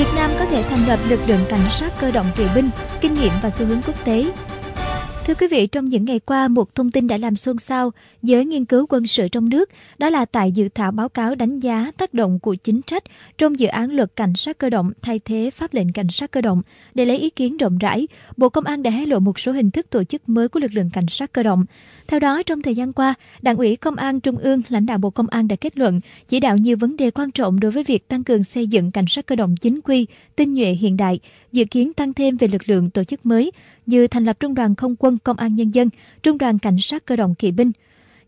Việt Nam có thể thành lập lực lượng cảnh sát cơ động kỵ binh, kinh nghiệm và xu hướng quốc tế. Thưa quý vị, trong những ngày qua, một thông tin đã làm xôn xao giới nghiên cứu quân sự trong nước, đó là tại dự thảo báo cáo đánh giá tác động của chính trách trong dự án luật cảnh sát cơ động thay thế pháp lệnh cảnh sát cơ động. Để lấy ý kiến rộng rãi, Bộ Công an đã hé lộ một số hình thức tổ chức mới của lực lượng cảnh sát cơ động. Theo đó, trong thời gian qua, Đảng ủy Công an Trung ương, lãnh đạo Bộ Công an đã kết luận, chỉ đạo nhiều vấn đề quan trọng đối với việc tăng cường xây dựng cảnh sát cơ động chính quy, tinh nhuệ hiện đại, dự kiến tăng thêm về lực lượng tổ chức mới như thành lập Trung đoàn Không quân Công an Nhân dân, Trung đoàn Cảnh sát cơ động kỵ binh,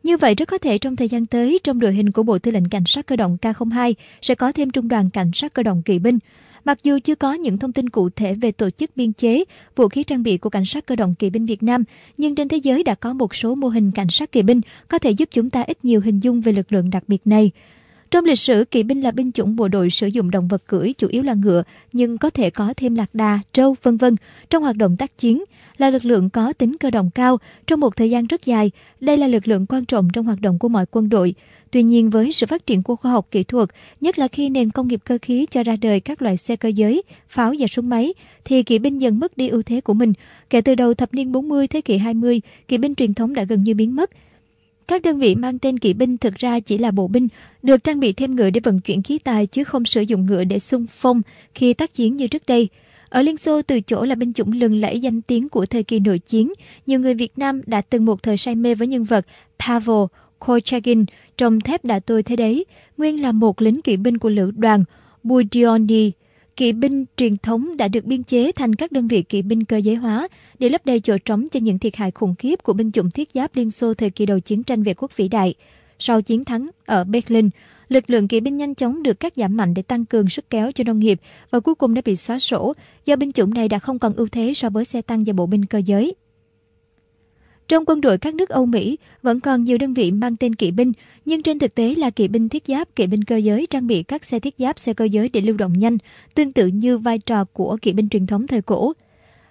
như vậy rất có thể trong thời gian tới, trong đội hình của Bộ Tư lệnh Cảnh sát Cơ động K02 sẽ có thêm Trung đoàn Cảnh sát Cơ động Kỵ binh. Mặc dù chưa có những thông tin cụ thể về tổ chức biên chế, vũ khí trang bị của cảnh sát cơ động kỵ binh Việt Nam, nhưng trên thế giới đã có một số mô hình cảnh sát kỵ binh có thể giúp chúng ta ít nhiều hình dung về lực lượng đặc biệt này. Trong lịch sử, kỵ binh là binh chủng bộ đội sử dụng động vật cưỡi chủ yếu là ngựa, nhưng có thể có thêm lạc đà, trâu, vân vân trong hoạt động tác chiến, là lực lượng có tính cơ động cao trong một thời gian rất dài. Đây là lực lượng quan trọng trong hoạt động của mọi quân đội. Tuy nhiên với sự phát triển của khoa học kỹ thuật, nhất là khi nền công nghiệp cơ khí cho ra đời các loại xe cơ giới, pháo và súng máy, thì kỵ binh dần mất đi ưu thế của mình. Kể từ đầu thập niên 40 thế kỷ 20, kỵ binh truyền thống đã gần như biến mất, các đơn vị mang tên kỵ binh thực ra chỉ là bộ binh, được trang bị thêm ngựa để vận chuyển khí tài chứ không sử dụng ngựa để xung phong khi tác chiến như trước đây. Ở Liên Xô từ chỗ là binh chủng lừng lẫy danh tiếng của thời kỳ nội chiến, nhiều người Việt Nam đã từng một thời say mê với nhân vật Pavel Korchagin trong thép đã tôi thế đấy, nguyên là một lính kỵ binh của lữ đoàn Budioni kỵ binh truyền thống đã được biên chế thành các đơn vị kỵ binh cơ giới hóa để lấp đầy chỗ trống cho những thiệt hại khủng khiếp của binh chủng thiết giáp Liên Xô thời kỳ đầu chiến tranh vệ quốc vĩ đại. Sau chiến thắng ở Berlin, lực lượng kỵ binh nhanh chóng được cắt giảm mạnh để tăng cường sức kéo cho nông nghiệp và cuối cùng đã bị xóa sổ do binh chủng này đã không còn ưu thế so với xe tăng và bộ binh cơ giới. Trong quân đội các nước Âu Mỹ vẫn còn nhiều đơn vị mang tên kỵ binh, nhưng trên thực tế là kỵ binh thiết giáp, kỵ binh cơ giới trang bị các xe thiết giáp, xe cơ giới để lưu động nhanh, tương tự như vai trò của kỵ binh truyền thống thời cổ.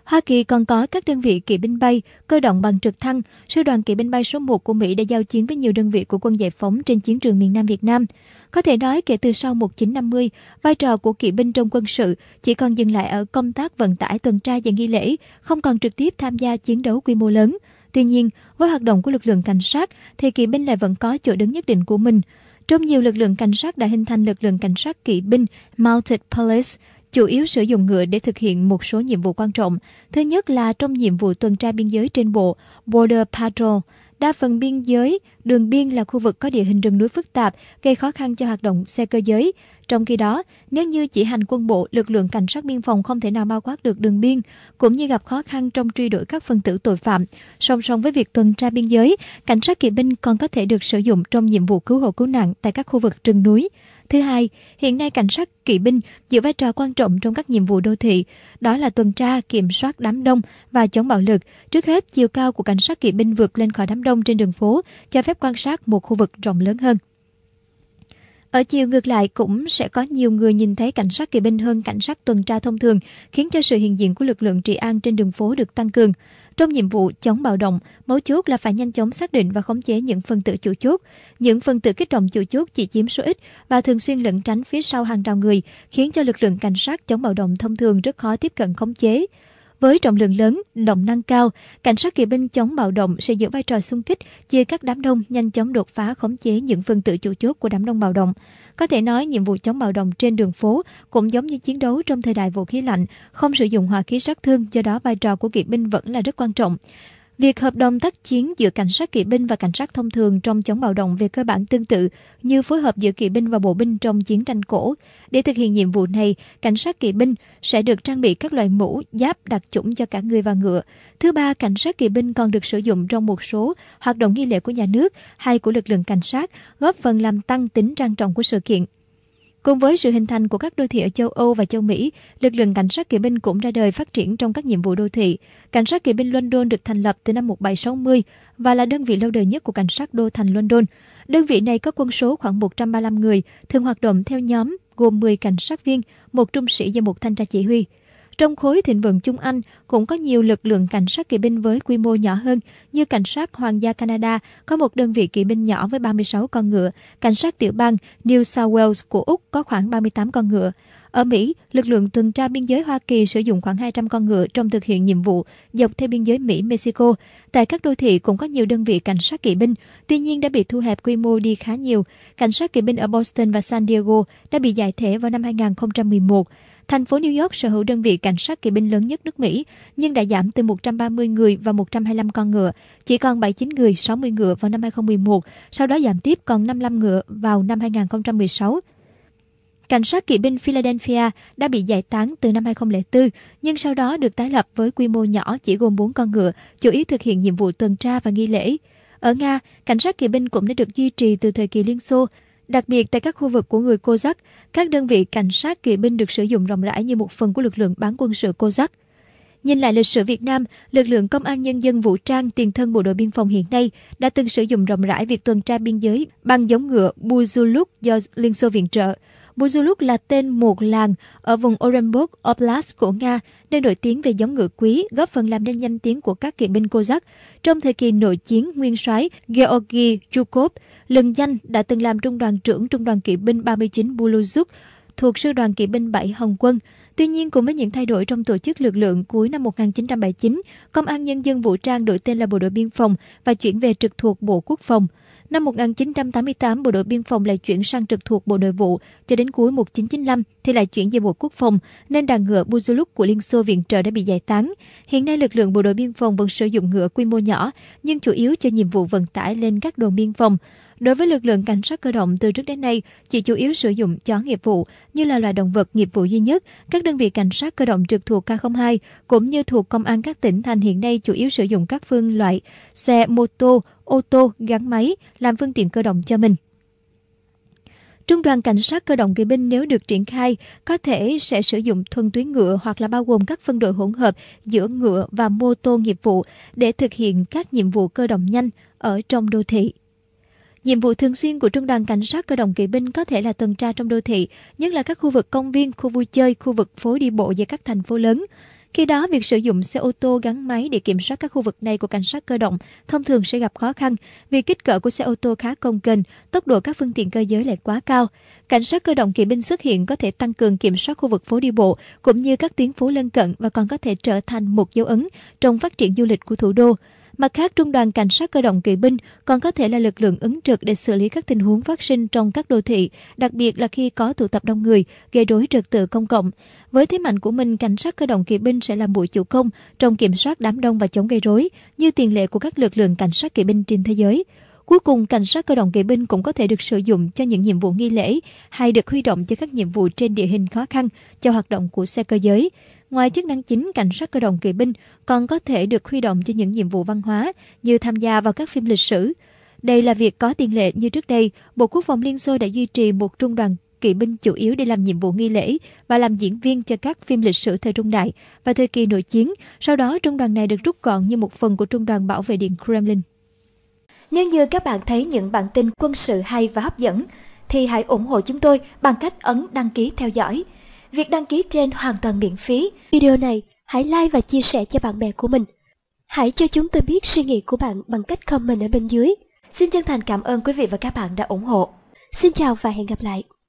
Hoa Kỳ còn có các đơn vị kỵ binh bay, cơ động bằng trực thăng. Sư đoàn kỵ binh bay số 1 của Mỹ đã giao chiến với nhiều đơn vị của quân giải phóng trên chiến trường miền Nam Việt Nam. Có thể nói kể từ sau 1950, vai trò của kỵ binh trong quân sự chỉ còn dừng lại ở công tác vận tải tuần tra và nghi lễ, không còn trực tiếp tham gia chiến đấu quy mô lớn. Tuy nhiên, với hoạt động của lực lượng cảnh sát thì kỵ binh lại vẫn có chỗ đứng nhất định của mình. Trong nhiều lực lượng cảnh sát đã hình thành lực lượng cảnh sát kỵ binh Mounted Police, chủ yếu sử dụng ngựa để thực hiện một số nhiệm vụ quan trọng. Thứ nhất là trong nhiệm vụ tuần tra biên giới trên bộ, Border Patrol, đa phần biên giới Đường biên là khu vực có địa hình rừng núi phức tạp, gây khó khăn cho hoạt động xe cơ giới. Trong khi đó, nếu như chỉ hành quân bộ, lực lượng cảnh sát biên phòng không thể nào bao quát được đường biên, cũng như gặp khó khăn trong truy đuổi các phân tử tội phạm. Song song với việc tuần tra biên giới, cảnh sát kỵ binh còn có thể được sử dụng trong nhiệm vụ cứu hộ cứu nạn tại các khu vực rừng núi. Thứ hai, hiện nay cảnh sát kỵ binh giữ vai trò quan trọng trong các nhiệm vụ đô thị, đó là tuần tra, kiểm soát đám đông và chống bạo lực. Trước hết, chiều cao của cảnh sát kỵ binh vượt lên khỏi đám đông trên đường phố, cho phép phép quan sát một khu vực rộng lớn hơn. Ở chiều ngược lại cũng sẽ có nhiều người nhìn thấy cảnh sát kỵ binh hơn cảnh sát tuần tra thông thường, khiến cho sự hiện diện của lực lượng trị an trên đường phố được tăng cường. Trong nhiệm vụ chống bạo động, mấu chốt là phải nhanh chóng xác định và khống chế những phần tử chủ chốt. Những phần tử kích động chủ chốt chỉ chiếm số ít và thường xuyên lẩn tránh phía sau hàng rào người, khiến cho lực lượng cảnh sát chống bạo động thông thường rất khó tiếp cận khống chế. Với trọng lượng lớn, động năng cao, cảnh sát kỵ binh chống bạo động sẽ giữ vai trò xung kích, chia các đám đông nhanh chóng đột phá khống chế những phân tử chủ chốt của đám đông bạo động. Có thể nói nhiệm vụ chống bạo động trên đường phố cũng giống như chiến đấu trong thời đại vũ khí lạnh, không sử dụng hỏa khí sát thương, do đó vai trò của kỵ binh vẫn là rất quan trọng. Việc hợp đồng tác chiến giữa cảnh sát kỵ binh và cảnh sát thông thường trong chống bạo động về cơ bản tương tự như phối hợp giữa kỵ binh và bộ binh trong chiến tranh cổ. Để thực hiện nhiệm vụ này, cảnh sát kỵ binh sẽ được trang bị các loại mũ, giáp đặc chủng cho cả người và ngựa. Thứ ba, cảnh sát kỵ binh còn được sử dụng trong một số hoạt động nghi lễ của nhà nước hay của lực lượng cảnh sát, góp phần làm tăng tính trang trọng của sự kiện. Cùng với sự hình thành của các đô thị ở châu Âu và châu Mỹ, lực lượng cảnh sát kỵ binh cũng ra đời phát triển trong các nhiệm vụ đô thị. Cảnh sát kỵ binh London được thành lập từ năm 1760 và là đơn vị lâu đời nhất của cảnh sát đô thành London. Đơn vị này có quân số khoảng 135 người, thường hoạt động theo nhóm gồm 10 cảnh sát viên, một trung sĩ và một thanh tra chỉ huy. Trong khối thịnh vượng Trung Anh cũng có nhiều lực lượng cảnh sát kỵ binh với quy mô nhỏ hơn, như cảnh sát Hoàng gia Canada có một đơn vị kỵ binh nhỏ với 36 con ngựa, cảnh sát tiểu bang New South Wales của Úc có khoảng 38 con ngựa. Ở Mỹ, lực lượng tuần tra biên giới Hoa Kỳ sử dụng khoảng 200 con ngựa trong thực hiện nhiệm vụ dọc theo biên giới Mỹ-Mexico. Tại các đô thị cũng có nhiều đơn vị cảnh sát kỵ binh, tuy nhiên đã bị thu hẹp quy mô đi khá nhiều. Cảnh sát kỵ binh ở Boston và San Diego đã bị giải thể vào năm 2011. Thành phố New York sở hữu đơn vị cảnh sát kỵ binh lớn nhất nước Mỹ, nhưng đã giảm từ 130 người và 125 con ngựa, chỉ còn 79 người, 60 ngựa vào năm 2011, sau đó giảm tiếp còn 55 ngựa vào năm 2016. Cảnh sát kỵ binh Philadelphia đã bị giải tán từ năm 2004, nhưng sau đó được tái lập với quy mô nhỏ chỉ gồm 4 con ngựa, chủ yếu thực hiện nhiệm vụ tuần tra và nghi lễ. Ở Nga, cảnh sát kỵ binh cũng đã được duy trì từ thời kỳ Liên Xô, Đặc biệt tại các khu vực của người Cossacks, các đơn vị cảnh sát kỵ binh được sử dụng rộng rãi như một phần của lực lượng bán quân sự Cossacks. Nhìn lại lịch sử Việt Nam, lực lượng công an nhân dân vũ trang tiền thân bộ đội biên phòng hiện nay đã từng sử dụng rộng rãi việc tuần tra biên giới bằng giống ngựa Buzuluk do Liên Xô viện trợ, Buzuluk là tên một làng ở vùng Orenburg Oblast của Nga, nên nổi tiếng về giống ngựa quý, góp phần làm nên danh tiếng của các kỵ binh Cossack. Trong thời kỳ nội chiến nguyên soái Georgi Chukov lừng danh đã từng làm trung đoàn trưởng trung đoàn kỵ binh 39 Buluzuk thuộc sư đoàn kỵ binh 7 Hồng quân. Tuy nhiên, cùng với những thay đổi trong tổ chức lực lượng cuối năm 1979, Công an Nhân dân Vũ trang đổi tên là Bộ đội Biên phòng và chuyển về trực thuộc Bộ Quốc phòng – Năm 1988, Bộ đội Biên phòng lại chuyển sang trực thuộc Bộ Nội vụ, cho đến cuối 1995 thì lại chuyển về Bộ Quốc phòng, nên đàn ngựa Buzuluk của Liên Xô viện trợ đã bị giải tán. Hiện nay lực lượng Bộ đội Biên phòng vẫn sử dụng ngựa quy mô nhỏ, nhưng chủ yếu cho nhiệm vụ vận tải lên các đồn biên phòng. Đối với lực lượng cảnh sát cơ động từ trước đến nay chỉ chủ yếu sử dụng chó nghiệp vụ như là loài động vật nghiệp vụ duy nhất, các đơn vị cảnh sát cơ động trực thuộc K02 cũng như thuộc công an các tỉnh thành hiện nay chủ yếu sử dụng các phương loại xe mô tô, ô tô, gắn máy làm phương tiện cơ động cho mình. Trung đoàn cảnh sát cơ động kỵ binh nếu được triển khai có thể sẽ sử dụng thuần túy ngựa hoặc là bao gồm các phân đội hỗn hợp giữa ngựa và mô tô nghiệp vụ để thực hiện các nhiệm vụ cơ động nhanh ở trong đô thị. Nhiệm vụ thường xuyên của Trung đoàn Cảnh sát Cơ động Kỵ binh có thể là tuần tra trong đô thị, nhất là các khu vực công viên, khu vui chơi, khu vực phố đi bộ giữa các thành phố lớn. Khi đó, việc sử dụng xe ô tô gắn máy để kiểm soát các khu vực này của cảnh sát cơ động thông thường sẽ gặp khó khăn vì kích cỡ của xe ô tô khá công kênh, tốc độ các phương tiện cơ giới lại quá cao. Cảnh sát cơ động kỵ binh xuất hiện có thể tăng cường kiểm soát khu vực phố đi bộ cũng như các tuyến phố lân cận và còn có thể trở thành một dấu ấn trong phát triển du lịch của thủ đô. Mặt khác, trung đoàn cảnh sát cơ động kỵ binh còn có thể là lực lượng ứng trực để xử lý các tình huống phát sinh trong các đô thị, đặc biệt là khi có tụ tập đông người, gây rối trật tự công cộng. Với thế mạnh của mình, cảnh sát cơ động kỵ binh sẽ là mũi chủ công trong kiểm soát đám đông và chống gây rối, như tiền lệ của các lực lượng cảnh sát kỵ binh trên thế giới. Cuối cùng, cảnh sát cơ động kỵ binh cũng có thể được sử dụng cho những nhiệm vụ nghi lễ hay được huy động cho các nhiệm vụ trên địa hình khó khăn cho hoạt động của xe cơ giới. Ngoài chức năng chính, cảnh sát cơ động kỵ binh còn có thể được huy động cho những nhiệm vụ văn hóa như tham gia vào các phim lịch sử. Đây là việc có tiền lệ như trước đây, Bộ Quốc phòng Liên Xô đã duy trì một trung đoàn kỵ binh chủ yếu để làm nhiệm vụ nghi lễ và làm diễn viên cho các phim lịch sử thời trung đại và thời kỳ nội chiến. Sau đó, trung đoàn này được rút gọn như một phần của trung đoàn bảo vệ điện Kremlin. Nếu như các bạn thấy những bản tin quân sự hay và hấp dẫn, thì hãy ủng hộ chúng tôi bằng cách ấn đăng ký theo dõi – Việc đăng ký trên hoàn toàn miễn phí. Video này hãy like và chia sẻ cho bạn bè của mình. Hãy cho chúng tôi biết suy nghĩ của bạn bằng cách comment ở bên dưới. Xin chân thành cảm ơn quý vị và các bạn đã ủng hộ. Xin chào và hẹn gặp lại.